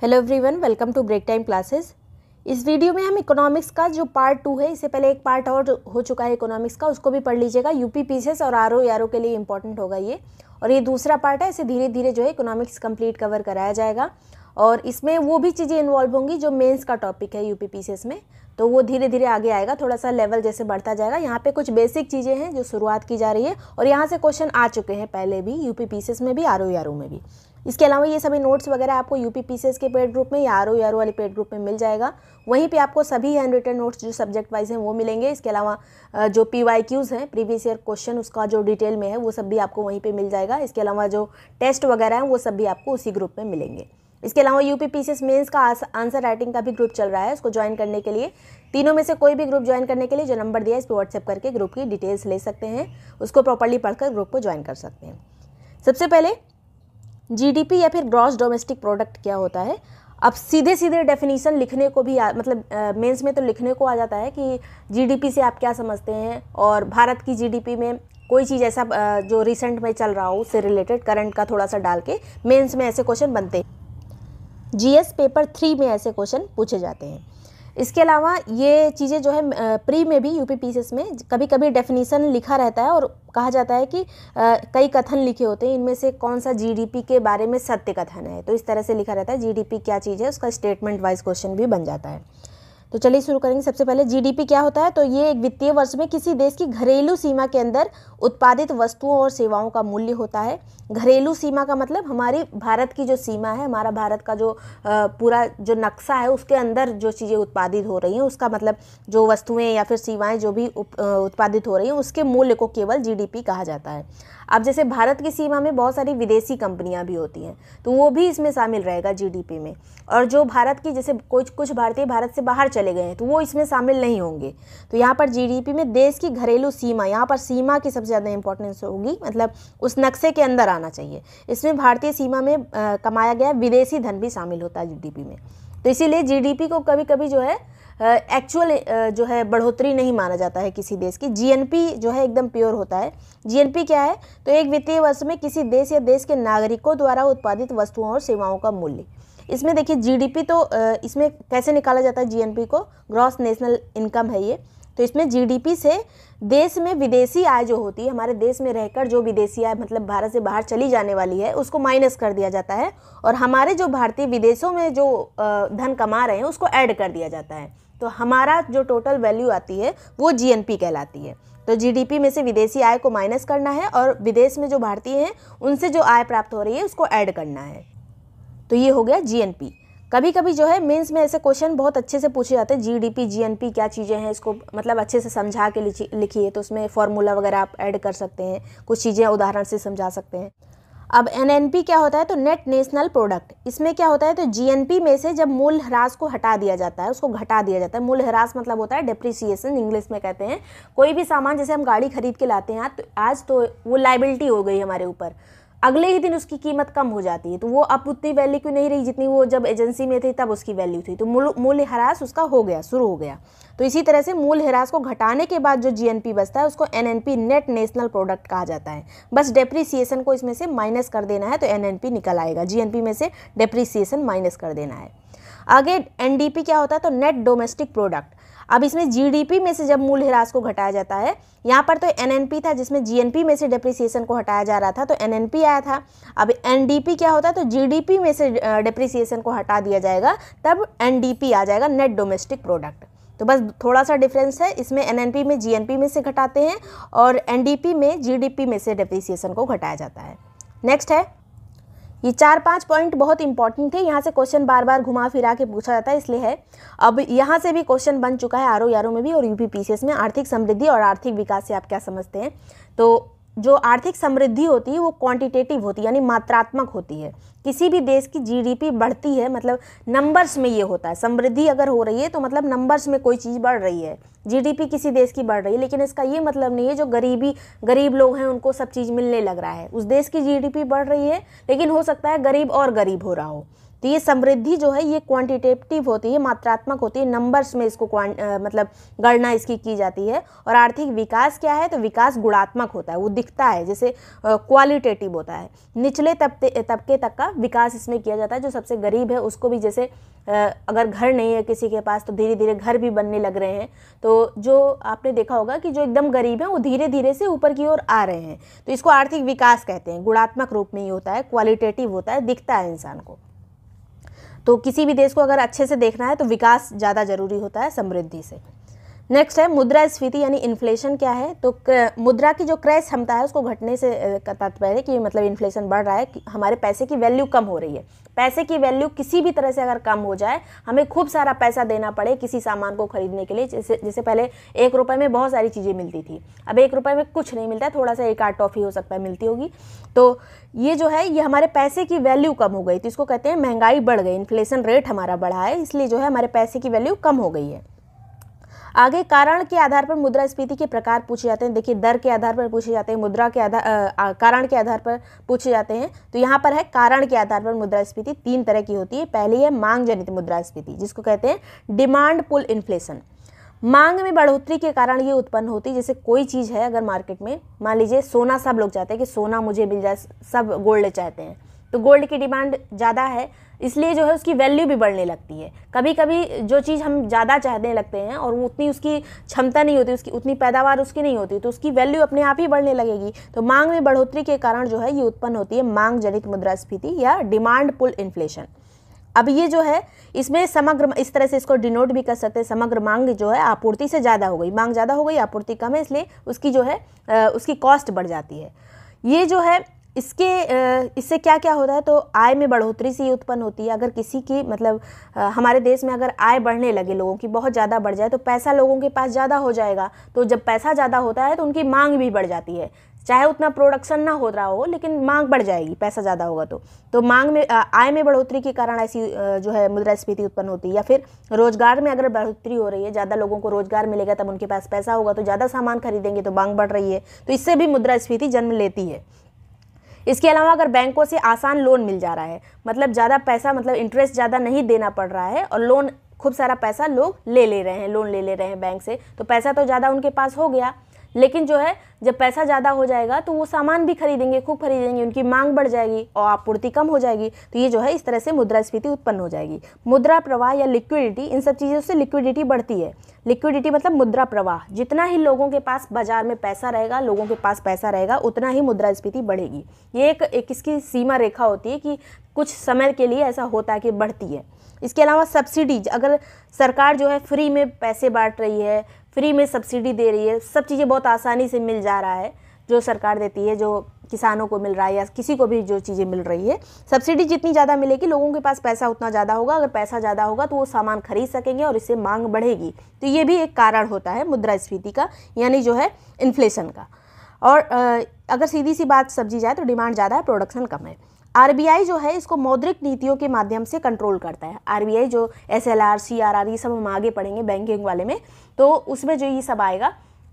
hello everyone welcome to break time classes इस video में हम इकोनॉमिक्स का जो पार्ट टू है इससे पहले एक पार्ट और हो चुका है इकोनॉमिक्स का उसको भी पढ़ लीजिएगा यूपी पीसेस और आर ओ के लिए इंपॉर्टेंट होगा ये और ये दूसरा पार्ट है इसे धीरे धीरे जो है इकोनॉमिक्स कंप्लीट कवर कराया जाएगा और इसमें वो भी चीज़ें इन्वॉल्व होंगी जो मेन्स का टॉपिक है यू पी में तो वो धीरे धीरे आगे आएगा थोड़ा सा लेवल जैसे बढ़ता जाएगा यहाँ पे कुछ बेसिक चीज़ें हैं जो शुरुआत की जा रही है और यहाँ से क्वेश्चन आ चुके हैं पहले भी यू पी में भी आर ओ में भी इसके अलावा ये सभी नोट्स वगैरह आपको यू पी के पेड ग्रुप में या आर ओ वाले पेड ग्रुप में मिल जाएगा वहीं पे आपको सभी हैंड रिटन नोट्स जो सब्जेक्ट वाइज हैं वो मिलेंगे इसके अलावा जो पी वाई क्यूज़ हैं प्रीवियस ईयर क्वेश्चन उसका जो डिटेल में है वो सब भी आपको वहीं पर मिल जाएगा इसके अलावा जो टेस्ट वगैरह हैं वो सब भी आपको उसी ग्रुप में मिलेंगे इसके अलावा यू पी मेन्स का आंसर राइटिंग का भी ग्रुप चल रहा है उसको ज्वाइन करने के लिए तीनों में से कोई भी ग्रुप ज्वाइन करने के लिए जो नंबर दिया है इस पर व्हाट्सएप करके ग्रुप की डिटेल्स ले सकते हैं उसको प्रॉपरली पढ़कर ग्रुप को ज्वाइन कर सकते हैं सबसे पहले जीडीपी या फिर ग्रॉस डोमेस्टिक प्रोडक्ट क्या होता है अब सीधे सीधे डेफिनेशन लिखने को भी आ, मतलब मेंस में तो लिखने को आ जाता है कि जीडीपी से आप क्या समझते हैं और भारत की जीडीपी में कोई चीज़ ऐसा जो रिसेंट में चल रहा हो उससे रिलेटेड करंट का थोड़ा सा डाल के मेन्स में ऐसे क्वेश्चन बनते हैं जीएस पेपर थ्री में ऐसे क्वेश्चन पूछे जाते हैं इसके अलावा ये चीज़ें जो है प्री में भी यूपी पीसीएस में कभी कभी डेफिनेशन लिखा रहता है और कहा जाता है कि आ, कई कथन लिखे होते हैं इनमें से कौन सा जीडीपी के बारे में सत्य कथन है तो इस तरह से लिखा रहता है जीडीपी क्या चीज़ है उसका स्टेटमेंट वाइज क्वेश्चन भी बन जाता है तो चलिए शुरू करेंगे सबसे पहले जीडीपी क्या होता है तो ये एक वित्तीय वर्ष में किसी देश की घरेलू सीमा के अंदर उत्पादित वस्तुओं और सेवाओं का मूल्य होता है घरेलू सीमा का मतलब हमारी भारत की जो सीमा है हमारा भारत का जो पूरा जो नक्शा है उसके अंदर जो चीज़ें उत्पादित हो रही हैं उसका मतलब जो वस्तुएं या फिर सेवाएं जो भी उत्पादित हो रही हैं उसके मूल्य को केवल जीडीपी कहा जाता है अब जैसे भारत की सीमा में बहुत सारी विदेशी कंपनियां भी होती हैं तो वो भी इसमें शामिल रहेगा जीडीपी में और जो भारत की जैसे कुछ कुछ भारतीय भारत से बाहर चले गए हैं तो वो इसमें शामिल नहीं होंगे तो यहाँ पर जीडीपी में देश की घरेलू सीमा यहाँ पर सीमा की सबसे ज़्यादा इंपॉर्टेंस होगी मतलब उस नक्शे के अंदर आना चाहिए इसमें भारतीय सीमा में आ, कमाया गया विदेशी धन भी शामिल होता है जी में तो इसीलिए जीडीपी को कभी कभी जो है एक्चुअल जो है बढ़ोतरी नहीं माना जाता है किसी देश की जीएनपी जो है एकदम प्योर होता है जीएनपी क्या है तो एक वित्तीय वर्ष में किसी देश या देश के नागरिकों द्वारा उत्पादित वस्तुओं और सेवाओं का मूल्य इसमें देखिए जीडीपी तो इसमें कैसे निकाला जाता है जीएनपी को ग्रॉस नेशनल इनकम है ये तो इसमें जीडीपी से देश में विदेशी आय जो होती है हमारे देश में रहकर जो विदेशी आय मतलब भारत से बाहर चली जाने वाली है उसको माइनस कर दिया जाता है और हमारे जो भारतीय विदेशों में जो धन कमा रहे हैं उसको ऐड कर दिया जाता है तो हमारा जो टोटल वैल्यू आती है वो जीएनपी कहलाती है तो जीडीपी में से विदेशी आय को माइनस करना है और विदेश में जो भारतीय हैं उनसे जो आय प्राप्त हो रही है उसको ऐड करना है तो ये हो गया जीएनपी कभी कभी जो है मेंस में ऐसे क्वेश्चन बहुत अच्छे से पूछे जाते हैं जीडीपी जीएनपी क्या चीज़ें हैं इसको मतलब अच्छे से समझा के लिखिए तो उसमें फॉर्मूला वगैरह आप ऐड कर सकते हैं कुछ चीज़ें उदाहरण से समझा सकते हैं अब एन क्या होता है तो नेट नेशनल प्रोडक्ट इसमें क्या होता है तो जीएनपी में से जब मूल ह्रास को हटा दिया जाता है उसको घटा दिया जाता है मूल ह्रास मतलब होता है डिप्रिसिएशन इंग्लिश में कहते हैं कोई भी सामान जैसे हम गाड़ी खरीद के लाते हैं तो आज तो वो लाइबिलिटी हो गई हमारे ऊपर अगले ही दिन उसकी कीमत कम हो जाती है तो वो अब उतनी वैल्यू क्यों नहीं रही जितनी वो जब एजेंसी में थी तब उसकी वैल्यू थी तो मूल्य ह्रास उसका हो गया शुरू हो गया तो इसी तरह से मूल ह्रास को घटाने के बाद जो जीएनपी बचता है उसको एनएनपी नेट नेशनल प्रोडक्ट कहा जाता है बस डेप्रिसिएशन को इसमें से माइनस कर देना है तो एनएनपी निकल आएगा जीएनपी में से डेप्रिसिएशन माइनस कर देना है आगे एनडीपी क्या होता है तो नेट डोमेस्टिक प्रोडक्ट अब इसमें जीडीपी में से जब मूल ह्रास को घटाया जाता है यहाँ पर तो एनएनपी था जिसमें जीएनपी में से डिप्रिसिएशन को हटाया जा रहा था तो एनएनपी आया था अब एनडीपी क्या होता है तो जीडीपी में से डिप्रिसिएशन को हटा दिया जाएगा तब एनडीपी आ जाएगा नेट डोमेस्टिक प्रोडक्ट तो बस थोड़ा सा डिफरेंस है इसमें एनएनपी में जीएनपी में से घटाते हैं और एनडीपी में जीडीपी में से डिप्रिसिएशन को घटाया जाता है नेक्स्ट है ये चार पांच पॉइंट बहुत इंपॉर्टेंट थे यहाँ से क्वेश्चन बार बार घुमा फिरा के पूछा जाता है इसलिए है अब यहाँ से भी क्वेश्चन बन चुका है आर ओ में भी और यूपी में आर्थिक समृद्धि और आर्थिक विकास से आप क्या समझते हैं तो जो आर्थिक समृद्धि होती है वो क्वांटिटेटिव होती है यानी मात्रात्मक होती है किसी भी देश की जीडीपी बढ़ती है मतलब नंबर्स में ये होता है समृद्धि अगर हो रही है तो मतलब नंबर्स में कोई चीज़ बढ़ रही है जीडीपी किसी देश की बढ़ रही है लेकिन इसका ये मतलब नहीं है जो गरीबी गरीब लोग हैं उनको सब चीज़ मिलने लग रहा है उस देश की जी बढ़ रही है लेकिन हो सकता है गरीब और गरीब हो रहा हो तो ये समृद्धि जो है ये क्वांटिटेटिव होती है मात्रात्मक होती है नंबर्स में इसको आ, मतलब गणना इसकी की जाती है और आर्थिक विकास क्या है तो विकास गुणात्मक होता है वो दिखता है जैसे क्वालिटेटिव होता है निचले तबके तबके तक का विकास इसमें किया जाता है जो सबसे गरीब है उसको भी जैसे अगर घर नहीं है किसी के पास तो धीरे धीरे घर भी बनने लग रहे हैं तो जो आपने देखा होगा कि जो एकदम गरीब हैं वो धीरे धीरे से ऊपर की ओर आ रहे हैं तो इसको आर्थिक विकास कहते हैं गुणात्मक रूप में ही होता है क्वालिटेटिव होता है दिखता है इंसान को तो किसी भी देश को अगर अच्छे से देखना है तो विकास ज़्यादा जरूरी होता है समृद्धि से नेक्स्ट है मुद्रा स्फीति यानी इन्फ्लेशन क्या है तो मुद्रा की जो क्रय क्षमता है उसको घटने से तात्पर्य है कि मतलब इन्फ्लेशन बढ़ रहा है कि हमारे पैसे की वैल्यू कम हो रही है पैसे की वैल्यू किसी भी तरह से अगर कम हो जाए हमें खूब सारा पैसा देना पड़े किसी सामान को खरीदने के लिए जैसे जैसे पहले एक रुपये में बहुत सारी चीज़ें मिलती थी अब एक रुपये में कुछ नहीं मिलता थोड़ा सा एक आठ टॉफ़ी हो सकता है मिलती होगी तो ये जो है ये हमारे पैसे की वैल्यू कम हो गई तो इसको कहते हैं महंगाई बढ़ गई इन्फ्लेशन रेट हमारा बढ़ा है इसलिए जो है हमारे पैसे की वैल्यू कम हो गई है आगे कारण के आधार पर मुद्रास्फीति के प्रकार पूछे जाते हैं देखिए दर के आधार पर पूछे जाते हैं मुद्रा के आधार कारण के आधार पर पूछे जाते हैं तो यहाँ पर है कारण के आधार पर मुद्रास्फीति तीन तरह की होती है पहली है मांग जनित मुद्रास्फीति जिसको कहते हैं डिमांड पुल इन्फ्लेशन मांग में बढ़ोतरी के कारण ये उत्पन्न होती है जैसे कोई चीज़ है अगर मार्केट में मान लीजिए सोना सब लोग चाहते हैं कि सोना मुझे मिल जाए सब गोल्ड चाहते हैं तो गोल्ड की डिमांड ज़्यादा है इसलिए जो है उसकी वैल्यू भी बढ़ने लगती है कभी कभी जो चीज़ हम ज़्यादा चाहने लगते हैं और वो उतनी उसकी क्षमता नहीं होती उसकी उतनी पैदावार उसकी नहीं होती तो उसकी वैल्यू अपने आप ही बढ़ने लगेगी तो मांग में बढ़ोतरी के कारण जो है ये उत्पन्न होती है मांग जनित मुद्रास्फीति या डिमांड पुल इन्फ्लेशन अब ये जो है इसमें समग्र इस तरह से इसको डिनोट भी कर सकते हैं समग्र मांग जो है आपूर्ति से ज़्यादा हो गई मांग ज़्यादा हो गई आपूर्ति कम है इसलिए उसकी जो है उसकी कॉस्ट बढ़ जाती है ये जो है इसके इससे क्या क्या होता है तो आय में बढ़ोतरी सी उत्पन्न होती है अगर किसी की मतलब हमारे देश में अगर आय बढ़ने लगे लोगों की बहुत ज़्यादा बढ़ जाए तो पैसा लोगों के पास ज़्यादा हो जाएगा तो जब पैसा ज़्यादा होता है तो उनकी मांग भी बढ़ जाती है चाहे उतना प्रोडक्शन ना हो रहा हो लेकिन मांग बढ़ जाएगी पैसा ज़्यादा होगा तो तो मांग में आय में बढ़ोतरी के कारण ऐसी जो है मुद्रास्फीति उत्पन्न होती है या फिर रोजगार में अगर बढ़ोतरी हो रही है ज़्यादा लोगों को रोजगार मिलेगा तब उनके पास पैसा होगा तो ज़्यादा सामान खरीदेंगे तो मांग बढ़ रही है तो इससे भी मुद्रास्फीति जन्म लेती है इसके अलावा अगर बैंकों से आसान लोन मिल जा रहा है मतलब ज़्यादा पैसा मतलब इंटरेस्ट ज़्यादा नहीं देना पड़ रहा है और लोन खूब सारा पैसा लोग ले ले रहे हैं लोन ले ले रहे हैं बैंक से तो पैसा तो ज़्यादा उनके पास हो गया लेकिन जो है जब पैसा ज़्यादा हो जाएगा तो वो सामान भी खरीदेंगे खूब खरीदेंगे उनकी मांग बढ़ जाएगी और आपूर्ति कम हो जाएगी तो ये जो है इस तरह से मुद्रास्फीति उत्पन्न हो जाएगी मुद्रा प्रवाह या लिक्विडिटी इन सब चीज़ों से लिक्विडिटी बढ़ती है लिक्विडिटी मतलब मुद्रा प्रवाह जितना ही लोगों के पास बाजार में पैसा रहेगा लोगों के पास पैसा रहेगा उतना ही मुद्रास्फीति बढ़ेगी ये एक, एक इसकी सीमा रेखा होती है कि कुछ समय के लिए ऐसा होता है कि बढ़ती है इसके अलावा सब्सिडीज अगर सरकार जो है फ्री में पैसे बांट रही है फ्री में सब्सिडी दे रही है सब चीज़ें बहुत आसानी से मिल जा रहा है जो सरकार देती है जो किसानों को मिल रहा है या किसी को भी जो चीज़ें मिल रही है सब्सिडी जितनी ज़्यादा मिलेगी लोगों के पास पैसा उतना ज़्यादा होगा अगर पैसा ज़्यादा होगा तो वो सामान खरीद सकेंगे और इससे मांग बढ़ेगी तो ये भी एक कारण होता है मुद्रा स्फीति का यानी जो है इन्फ्लेशन का और अगर सीधी सी बात समझी जाए तो डिमांड ज़्यादा है प्रोडक्शन कम है आर जो है इसको मौद्रिक नीतियों के माध्यम से कंट्रोल करता है आर जो S L R C R R ये सब हम आगे पढ़ेंगे बैंकिंग वाले में तो उसमें जो ये सब आएगा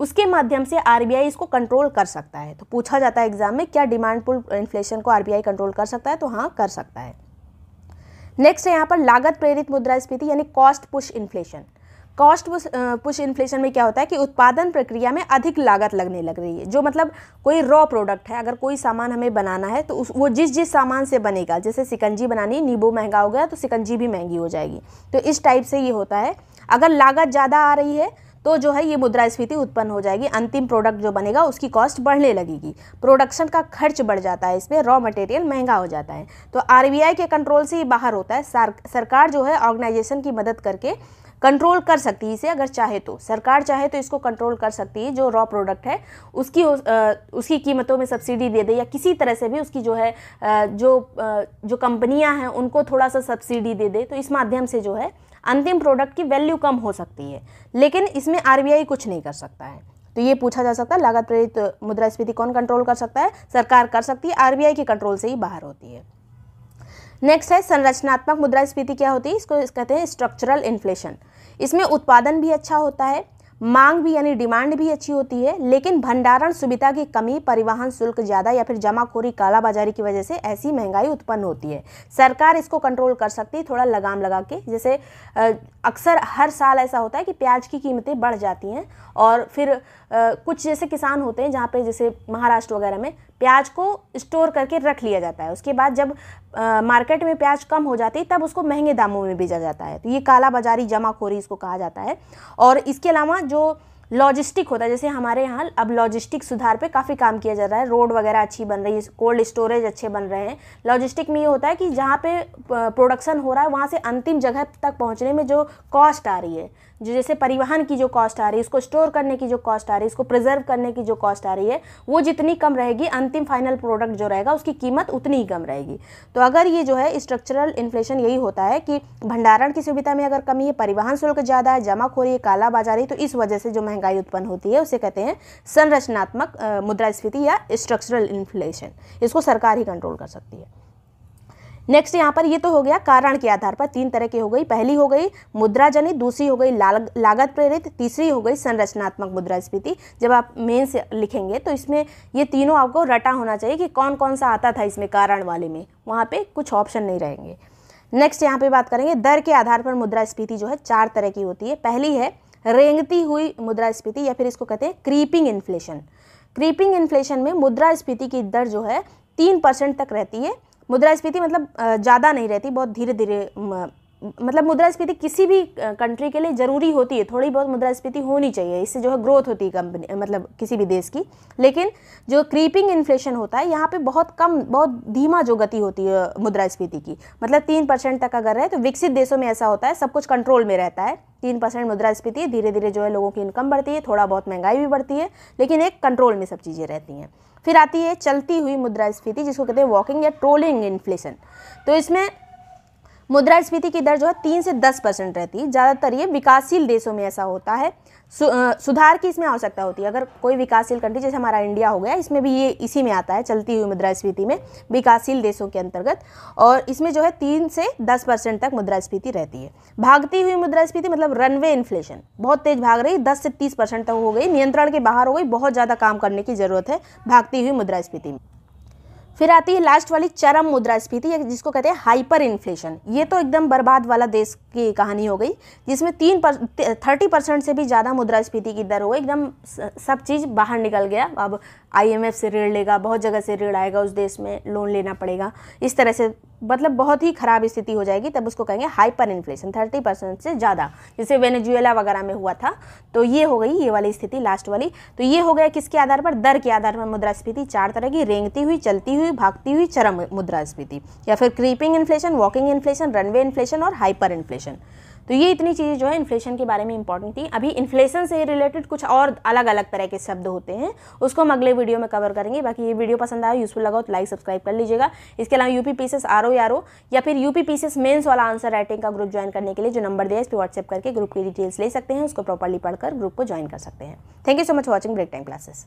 उसके माध्यम से आर इसको कंट्रोल कर सकता है तो पूछा जाता है एग्जाम में क्या डिमांड पुल इन्फ्लेशन को आर कंट्रोल कर सकता है तो हाँ कर सकता है नेक्स्ट है यहाँ पर लागत प्रेरित मुद्रास्फीति यानी cost push inflation cost push inflation में क्या होता है कि उत्पादन प्रक्रिया में अधिक लागत लगने लग रही है जो मतलब कोई रॉ प्रोडक्ट है अगर कोई सामान हमें बनाना है तो उस वो जिस जिस सामान से बनेगा जैसे सिकंजी बनानी नींबू महंगा हो गया तो सिकंजी भी महंगी हो जाएगी तो इस टाइप से ये होता है अगर लागत ज़्यादा आ रही है तो जो है ये मुद्रास्फीति उत्पन्न हो जाएगी अंतिम प्रोडक्ट जो बनेगा उसकी कॉस्ट बढ़ने लगेगी प्रोडक्शन का खर्च बढ़ जाता है इसमें रॉ मटेरियल महंगा हो जाता है तो आरबीआई के कंट्रोल से ही बाहर होता है सरकार जो है ऑर्गेनाइजेशन की मदद करके कंट्रोल कर सकती है इसे अगर चाहे तो सरकार चाहे तो इसको कंट्रोल कर सकती है जो रॉ प्रोडक्ट है उसकी आ, उसकी कीमतों में सब्सिडी दे दे या किसी तरह से भी उसकी जो है जो जो कंपनियां हैं उनको थोड़ा सा सब्सिडी दे दे तो इस माध्यम से जो है अंतिम प्रोडक्ट की वैल्यू कम हो सकती है लेकिन इसमें आर कुछ नहीं कर सकता है तो ये पूछा जा सकता है लागत प्रेरित मुद्रास्फीति कौन कंट्रोल कर सकता है सरकार कर सकती है आरबीआई के कंट्रोल से ही बाहर होती है नेक्स्ट है संरचनात्मक मुद्रास्फीति क्या होती है इसको कहते हैं स्ट्रक्चरल इन्फ्लेशन इसमें उत्पादन भी अच्छा होता है मांग भी यानी डिमांड भी अच्छी होती है लेकिन भंडारण सुविधा की कमी परिवहन शुल्क ज़्यादा या फिर जमाखोरी कालाबाजारी की वजह से ऐसी महंगाई उत्पन्न होती है सरकार इसको कंट्रोल कर सकती है थोड़ा लगाम लगा के जैसे अक्सर हर साल ऐसा होता है कि प्याज की कीमतें बढ़ जाती हैं और फिर आ, कुछ जैसे किसान होते हैं जहाँ पर जैसे महाराष्ट्र वगैरह में प्याज को स्टोर करके रख लिया जाता है उसके बाद जब आ, मार्केट में प्याज कम हो जाती है तब उसको महंगे दामों में बेचा जाता है तो ये काला बाजारी जमाखोरी इसको कहा जाता है और इसके अलावा जो लॉजिस्टिक होता है जैसे हमारे यहाँ अब लॉजिस्टिक सुधार पे काफ़ी काम किया जा रहा है रोड वगैरह अच्छी बन रही है कोल्ड स्टोरेज अच्छे बन रहे हैं लॉजिस्टिक में ये होता है कि जहाँ पे प्रोडक्शन हो रहा है वहाँ से अंतिम जगह तक पहुँचने में जो कॉस्ट आ रही है जो जैसे परिवहन की जो कॉस्ट आ रही है इसको स्टोर करने की जो कॉस्ट आ रही है इसको प्रिजर्व करने की जो कॉस्ट आ रही है वो जितनी कम रहेगी अंतिम फाइनल प्रोडक्ट जो रहेगा उसकी कीमत उतनी ही कम रहेगी तो अगर ये जो है स्ट्रक्चरल इन्फ्लेशन यही होता है कि भंडारण की सुविधा में अगर कमी है परिवहन शुल्क ज़्यादा है जमाखोरी कालाबाजारी तो इस वजह से जो महंगाई उत्पन्न होती है उसे कहते हैं संरचनात्मक मुद्रास्फीति या स्ट्रक्चरल इन्फ्लेशन इसको सरकार ही कंट्रोल कर सकती है नेक्स्ट यहाँ पर ये तो हो गया कारण के आधार पर तीन तरह की हो गई पहली हो गई मुद्रा जनित दूसरी हो गई लाग, लागत प्रेरित तीसरी हो गई संरचनात्मक मुद्रास्फीति जब आप मेन से लिखेंगे तो इसमें ये तीनों आपको रटा होना चाहिए कि कौन कौन सा आता था इसमें कारण वाले में वहाँ पर कुछ ऑप्शन नहीं रहेंगे नेक्स्ट यहाँ पर बात करेंगे दर के आधार पर मुद्रास्फीति जो है चार तरह की होती है पहली है रेंगती हुई मुद्रास्फीति या फिर इसको कहते हैं क्रीपिंग इन्फ्लेशन क्रीपिंग इन्फ्लेशन में मुद्रास्फीति की दर जो है तीन परसेंट तक रहती है मुद्रास्फीति मतलब ज़्यादा नहीं रहती बहुत धीरे धीरे मतलब मुद्रास्फीति किसी भी कंट्री के लिए ज़रूरी होती है थोड़ी बहुत मुद्रास्फीति होनी चाहिए इससे जो है ग्रोथ होती है कंपनी मतलब किसी भी देश की लेकिन जो क्रीपिंग इन्फ्लेशन होता है यहाँ पे बहुत कम बहुत धीमा जो गति होती है मुद्रास्फीति की मतलब तीन परसेंट तक अगर रहे तो विकसित देशों में ऐसा होता है सब कुछ कंट्रोल में रहता है तीन परसेंट मुद्रास्फीति धीरे धीरे जो है लोगों की इनकम बढ़ती है थोड़ा बहुत महंगाई भी बढ़ती है लेकिन एक कंट्रोल में सब चीज़ें रहती हैं फिर आती है चलती हुई मुद्रास्फीति जिसको कहते हैं वॉकिंग या ट्रोलिंग इन्फ्लेशन तो इसमें मुद्रास्फीति की दर जो है तीन से दस परसेंट रहती है ज़्यादातर ये विकासशील देशों में ऐसा होता है सु, आ, सुधार की इसमें आवश्यकता होती है अगर कोई विकासशील कंट्री जैसे हमारा इंडिया हो गया इसमें भी ये इसी में आता है चलती हुई मुद्रास्फीति में विकासशील देशों के अंतर्गत और इसमें जो है तीन से दस परसेंट तक मुद्रास्फीति रहती है भागती हुई मुद्रास्फीति मतलब रनवे इन्फ्लेशन बहुत तेज भाग रही दस से तीस परसेंट तक हो गई नियंत्रण के बाहर हो गई बहुत ज़्यादा काम करने की ज़रूरत है भागती हुई मुद्रास्फीति में फिर आती है लास्ट वाली चरम मुद्रास्फीति जिसको कहते हैं हाइपर इन्फ्लेशन ये तो एकदम बर्बाद वाला देश की कहानी हो गई जिसमें तीन पर थर्टी परसेंट से भी ज़्यादा मुद्रास्फीति की दर हो गई एकदम सब चीज़ बाहर निकल गया अब आईएमएफ से ऋण लेगा बहुत जगह से ऋण आएगा उस देश में लोन लेना पड़ेगा इस तरह से मतलब बहुत ही खराब स्थिति हो जाएगी तब उसको कहेंगे हाइपर इन्फ्लेशन थर्टी परसेंट से ज़्यादा जैसे वेनेजुएला वगैरह में हुआ था तो ये हो गई ये वाली स्थिति लास्ट वाली तो ये हो गया किसके आधार पर दर के आधार पर मुद्रास्फीति चार तरह की रेंगती हुई चलती हुई भागती हुई चरम मुद्रास्फीति या फिर creeping inflation walking inflation runaway inflation और हाइपर इन्फ्लेशन तो ये इतनी चीज़ें जो है इन्फ्लेशन के बारे में इंपॉर्टेंट थी अभी इन्फ्लेशन से रिलेटेड कुछ और अलग अलग तरह के शब्द होते हैं उसको हम अगले वीडियो में कवर करेंगे बाकी ये वीडियो पसंद आया यूजफुल लगा तो लाइक सब्सक्राइब कर लीजिएगा इसके अलावा यूपी पीसेस आर ओ या फिर यूपी पीसेस मेन्स वाला आंसर राइटिंग का ग्रुप ज्वाइन करने के लिए जो नंबर दिया इस पर व्हाट्सएप करके ग्रुप की डिटेल्स ले सकते हैं उसको प्रॉपरली पढ़कर ग्रुप को ज्वाइन कर सकते हैं thank you so much watching break time classes